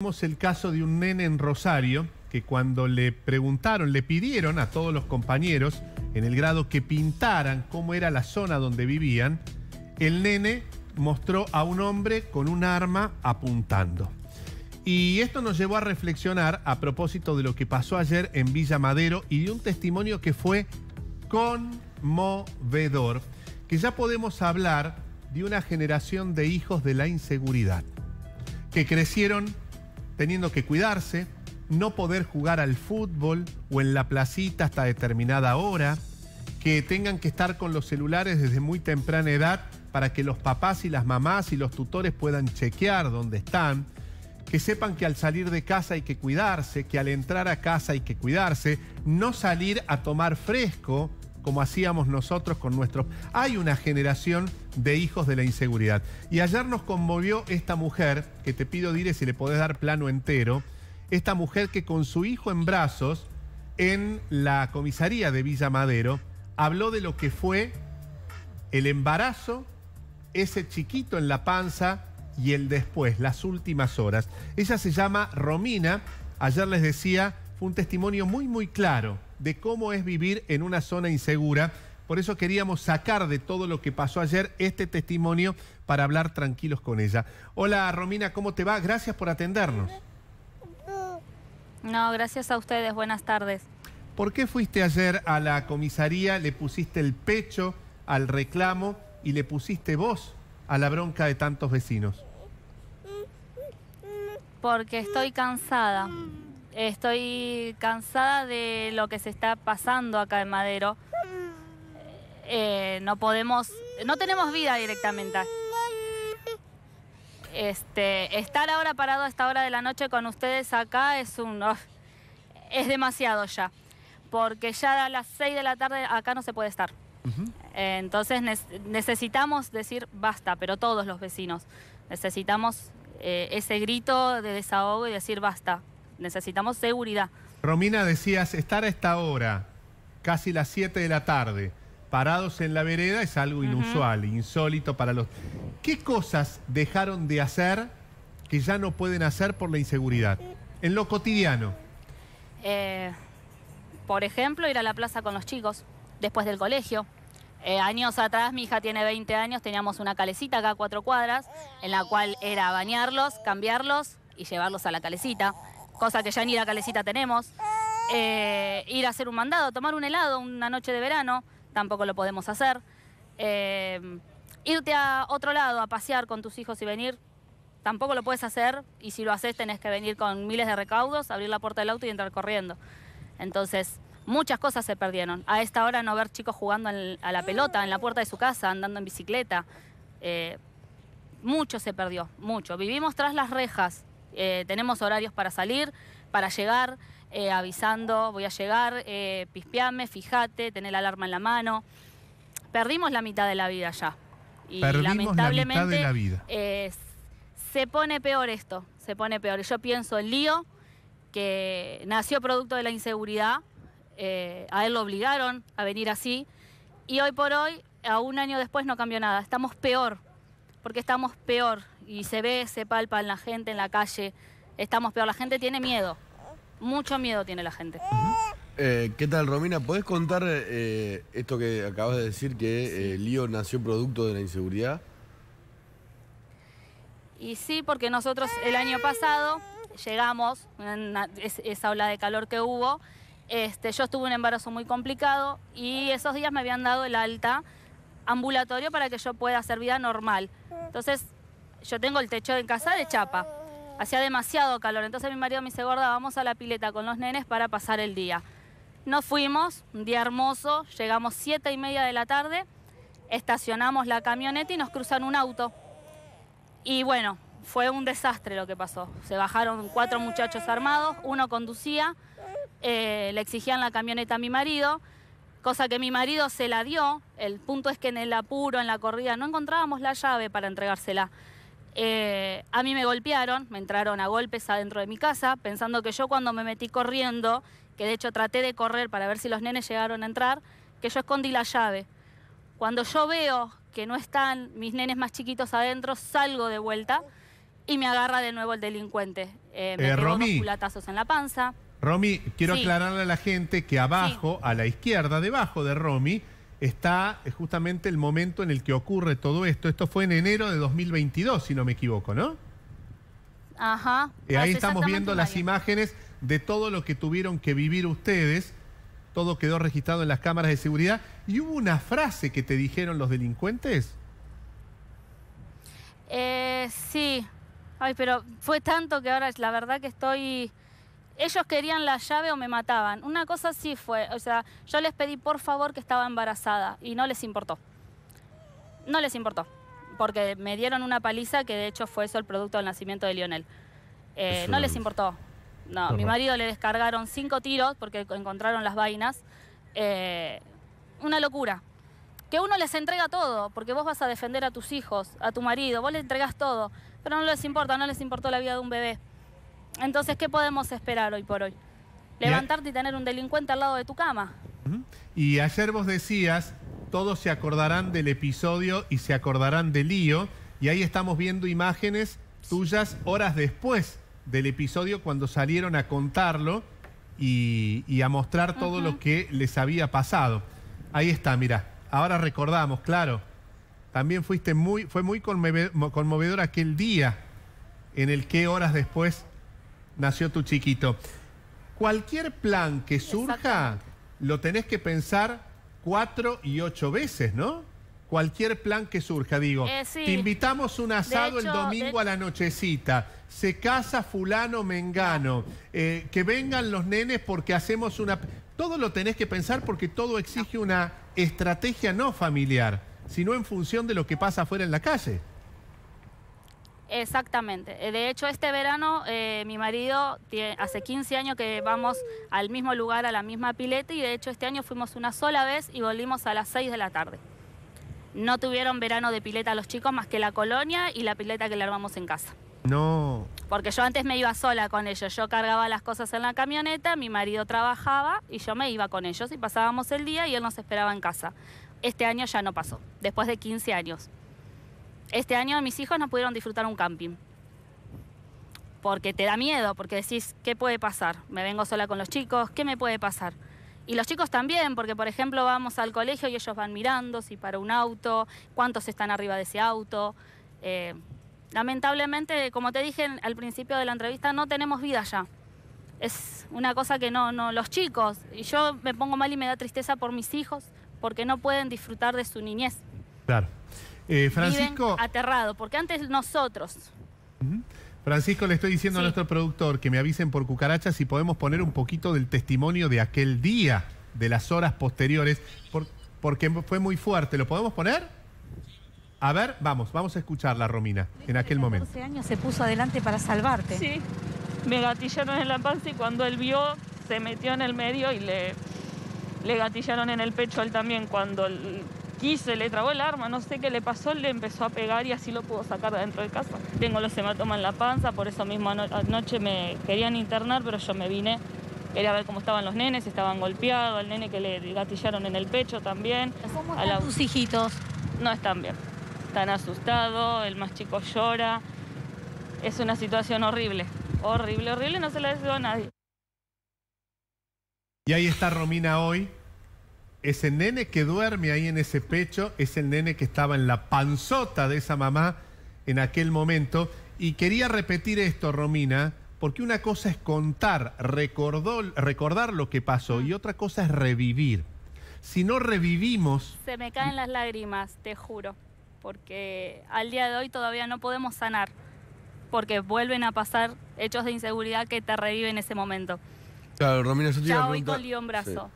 Tenemos el caso de un nene en Rosario que cuando le preguntaron, le pidieron a todos los compañeros en el grado que pintaran cómo era la zona donde vivían, el nene mostró a un hombre con un arma apuntando. Y esto nos llevó a reflexionar a propósito de lo que pasó ayer en Villa Madero y de un testimonio que fue conmovedor, que ya podemos hablar de una generación de hijos de la inseguridad, que crecieron teniendo que cuidarse, no poder jugar al fútbol o en la placita hasta determinada hora, que tengan que estar con los celulares desde muy temprana edad para que los papás y las mamás y los tutores puedan chequear dónde están, que sepan que al salir de casa hay que cuidarse, que al entrar a casa hay que cuidarse, no salir a tomar fresco como hacíamos nosotros con nuestros... Hay una generación de hijos de la inseguridad. Y ayer nos conmovió esta mujer, que te pido, Diré si le podés dar plano entero, esta mujer que con su hijo en brazos, en la comisaría de Villa Madero, habló de lo que fue el embarazo, ese chiquito en la panza y el después, las últimas horas. Ella se llama Romina, ayer les decía, fue un testimonio muy, muy claro de cómo es vivir en una zona insegura. Por eso queríamos sacar de todo lo que pasó ayer este testimonio para hablar tranquilos con ella. Hola Romina, ¿cómo te va? Gracias por atendernos. No, gracias a ustedes. Buenas tardes. ¿Por qué fuiste ayer a la comisaría, le pusiste el pecho al reclamo y le pusiste voz a la bronca de tantos vecinos? Porque estoy cansada. Estoy cansada de lo que se está pasando acá en Madero. Eh, no podemos, no tenemos vida directamente. Este, estar ahora parado a esta hora de la noche con ustedes acá es un, oh, es demasiado ya, porque ya a las 6 de la tarde acá no se puede estar. entonces necesitamos decir basta, pero todos los vecinos necesitamos eh, ese grito de desahogo y decir basta, necesitamos seguridad. Romina, decías, estar a esta hora, casi las 7 de la tarde, parados en la vereda es algo inusual, insólito para los... ¿Qué cosas dejaron de hacer que ya no pueden hacer por la inseguridad? En lo cotidiano. Eh, por ejemplo, ir a la plaza con los chicos, después del colegio. Eh, años atrás, mi hija tiene 20 años, teníamos una calecita acá cuatro cuadras, en la cual era bañarlos, cambiarlos y llevarlos a la calecita cosa que ya ni la Calecita tenemos. Eh, ir a hacer un mandado, tomar un helado una noche de verano, tampoco lo podemos hacer. Eh, irte a otro lado a pasear con tus hijos y venir, tampoco lo puedes hacer. Y si lo haces, tenés que venir con miles de recaudos, abrir la puerta del auto y entrar corriendo. Entonces, muchas cosas se perdieron. A esta hora no ver chicos jugando a la pelota en la puerta de su casa, andando en bicicleta. Eh, mucho se perdió, mucho. Vivimos tras las rejas eh, tenemos horarios para salir, para llegar, eh, avisando, voy a llegar, eh, pispeame, fíjate, tener la alarma en la mano. Perdimos la mitad de la vida ya. Y lamentablemente la mitad de la vida. Eh, se pone peor esto, se pone peor. Yo pienso el lío que nació producto de la inseguridad, a él lo obligaron a venir así, y hoy por hoy, a un año después, no cambió nada, estamos peor porque estamos peor y se ve, se palpa en la gente, en la calle, estamos peor. La gente tiene miedo, mucho miedo tiene la gente. Eh, ¿Qué tal, Romina? puedes contar eh, eh, esto que acabas de decir, que el Lío nació producto de la inseguridad? Y sí, porque nosotros el año pasado llegamos, esa ola de calor que hubo, este, yo estuve un embarazo muy complicado y esos días me habían dado el alta ambulatorio para que yo pueda hacer vida normal. Entonces, yo tengo el techo en casa de chapa. Hacía demasiado calor, entonces mi marido me dice, gorda, vamos a la pileta con los nenes para pasar el día. Nos fuimos, un día hermoso, llegamos siete y media de la tarde, estacionamos la camioneta y nos cruzan un auto. Y bueno, fue un desastre lo que pasó. Se bajaron cuatro muchachos armados, uno conducía, eh, le exigían la camioneta a mi marido, cosa que mi marido se la dio. El punto es que en el apuro, en la corrida, no encontrábamos la llave para entregársela. Eh, a mí me golpearon, me entraron a golpes adentro de mi casa, pensando que yo cuando me metí corriendo, que de hecho traté de correr para ver si los nenes llegaron a entrar, que yo escondí la llave. Cuando yo veo que no están mis nenes más chiquitos adentro, salgo de vuelta y me agarra de nuevo el delincuente. Eh, me eh, unos culatazos en la panza. Romy, quiero aclararle a la gente que abajo, a la izquierda, debajo de Romy, está eh, justamente el momento en el que ocurre todo esto. Esto fue en enero de 2022, si no me equivoco, ¿no? Ajá. Y eh, ahí estamos viendo las imágenes de todo lo que tuvieron que vivir ustedes. Todo quedó registrado en las cámaras de seguridad. ¿Y hubo una frase que te dijeron los delincuentes? Eh, sí. Ay, pero fue tanto que ahora la verdad que estoy ellos querían la llave o me mataban. Una cosa sí fue, o sea, yo les pedí por favor que estaba embarazada y no les importó. No les importó, porque me dieron una paliza que de hecho fue eso el producto del nacimiento de Lionel. Eh, no les importó. No, mi marido le descargaron cinco tiros porque encontraron las vainas. Eh, una locura. Que uno les entrega todo, porque vos vas a defender a tus hijos, a tu marido, vos le entregas todo, pero no les importa, no les importó la vida de un bebé. Entonces, ¿qué podemos esperar hoy por hoy? Levantarte y tener un delincuente al lado de tu cama. Y ayer vos decías, todos se acordarán del episodio y se acordarán del lío, y ahí estamos viendo imágenes tuyas horas después del episodio cuando salieron a contarlo y, a mostrar todo lo que les había pasado. Ahí está, mira, ahora recordamos, claro, también fuiste muy, fue muy conmovedor aquel día en el que horas después nació tu chiquito. Cualquier plan que surja, lo tenés que pensar cuatro y ocho veces, ¿no? Cualquier plan que surja, digo. Eh, Te invitamos un asado el domingo a la nochecita. Se casa fulano mengano. Eh, que vengan los nenes porque hacemos una... Todo lo tenés que pensar porque todo exige una estrategia no familiar, sino en función de lo que pasa afuera en la calle. Exactamente. Eh, de hecho, este verano eh, mi marido tiene, hace 15 años que vamos al mismo lugar, a la misma pileta, y de hecho este año fuimos una sola vez y volvimos a las 6 de la tarde. No tuvieron verano de pileta los chicos más que la colonia y la pileta que le armamos en casa. No. Porque yo antes me iba sola con ellos. Yo cargaba las cosas en la camioneta, mi marido trabajaba y yo me iba con ellos y pasábamos el día y él nos esperaba en casa. Este año ya no pasó, después de 15 años. Este año mis hijos no pudieron disfrutar un camping. Porque te da miedo, porque decís, ¿qué puede pasar? Me vengo sola con los chicos, ¿qué me puede pasar? Y los chicos también, porque por ejemplo vamos al colegio y ellos van mirando si para un auto, cuántos están arriba de ese auto. Eh, lamentablemente, como te dije al principio de la entrevista, no tenemos vida ya. Es una cosa que no, no, los chicos, y yo me pongo mal y me da tristeza por mis hijos, porque no pueden disfrutar de su niñez. Claro. Eh, Francisco. aterrado, porque antes nosotros. Francisco, le estoy diciendo a nuestro productor que me avisen por cucarachas si podemos poner un poquito del testimonio de aquel día, de las horas posteriores, porque fue muy fuerte. ¿Lo podemos poner? A ver, vamos, vamos a escucharla, Romina, en aquel momento. se puso adelante para salvarte. Sí, me gatillaron en la panza y cuando él vio, se metió en el medio y le, le gatillaron en el pecho a él también cuando quise, le trabó el arma, no sé qué le pasó, le empezó a pegar y así lo pudo sacar de dentro de casa. Tengo los hematomas en la panza, por eso mismo anoche me querían internar, pero yo me vine. Quería ver cómo estaban los nenes, estaban golpeados, al nene que le gatillaron en el pecho también. ¿Cómo hijitos? No están bien. Están asustados, el más chico llora. Es una situación horrible, horrible, horrible, no se la deseo a nadie. Y ahí está Romina hoy, ese nene que duerme ahí en ese pecho es el nene que estaba en la panzota de esa mamá en aquel momento. Y quería repetir esto, Romina, porque una cosa es contar, recordar lo que pasó y otra cosa es revivir. Si no revivimos... Se me caen las lágrimas, te juro, porque al día de hoy todavía no podemos sanar, porque vuelven a pasar hechos de inseguridad que te reviven ese momento. Claro, Romina, yo te iba a preguntar... con brazo.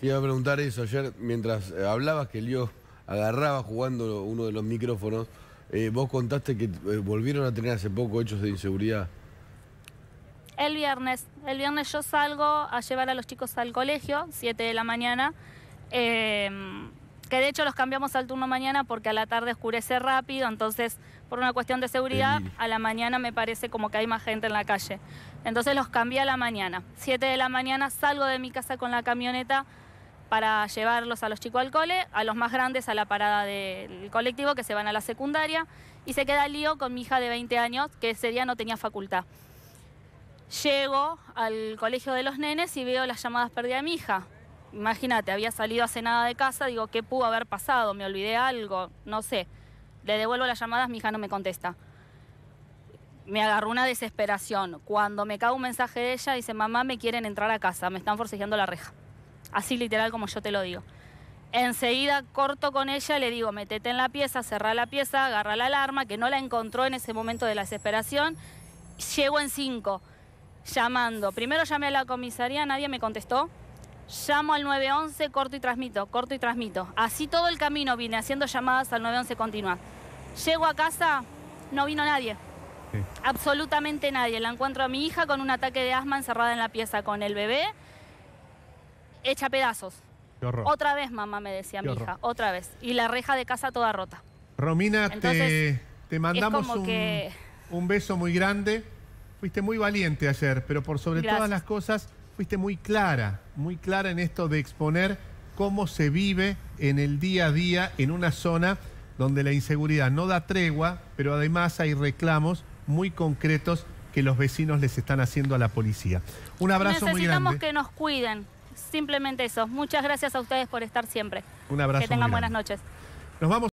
Te iba a preguntar eso ayer, mientras eh, hablabas que lío agarraba jugando uno de los micrófonos, eh, vos contaste que eh, volvieron a tener hace poco hechos de inseguridad. El viernes, el viernes yo salgo a llevar a los chicos al colegio, 7 de la mañana, em, que de hecho los cambiamos al turno mañana porque a la tarde oscurece rápido, entonces por una cuestión de seguridad, a la mañana me parece como que hay más gente en la calle. Entonces los cambié a la mañana. 7 de la mañana salgo de mi casa con la camioneta para llevarlos a los chicos al cole, a los más grandes a la parada del colectivo que se van a la secundaria y se queda lío con mi hija de 20 años que ese día no tenía facultad. Llego al colegio de los nenes y veo las llamadas perdidas de mi hija. Imagínate, había salido hace nada de casa, digo, ¿qué pudo haber pasado? ¿Me olvidé algo? No sé. Le devuelvo las llamadas, mi hija no me contesta. Me agarró una desesperación. Cuando me cago un mensaje de ella, dice, mamá, me quieren entrar a casa, me están forcejeando la reja así literal como yo te lo digo. Enseguida corto con ella, le digo, metete en la pieza, cerrá la pieza, agarra la alarma, que no la encontró en ese momento de la desesperación. Llego en cinco, llamando. Primero llamé a la comisaría, nadie me contestó. Llamo al 911, corto y transmito, corto y transmito. Así todo el camino vine haciendo llamadas al 911 continúa... Llego a casa, no vino nadie. Absolutamente nadie. La encuentro a mi hija con un ataque de asma encerrada en la pieza con el bebé Echa pedazos. Otra vez, mamá, me decía mi hija, otra vez. Y la reja de casa toda rota. Romina, te, mandamos un, beso muy grande. Fuiste muy valiente ayer, pero por sobre todas las cosas, fuiste muy clara, muy clara en esto de exponer cómo se vive en el día a día en una zona donde la inseguridad no da tregua, pero además hay reclamos muy concretos que los vecinos les están haciendo a la policía. Un abrazo muy grande. Necesitamos que nos cuiden, simplemente eso. Muchas gracias a ustedes por estar siempre. Un abrazo. Que tengan buenas noches. Nos vamos.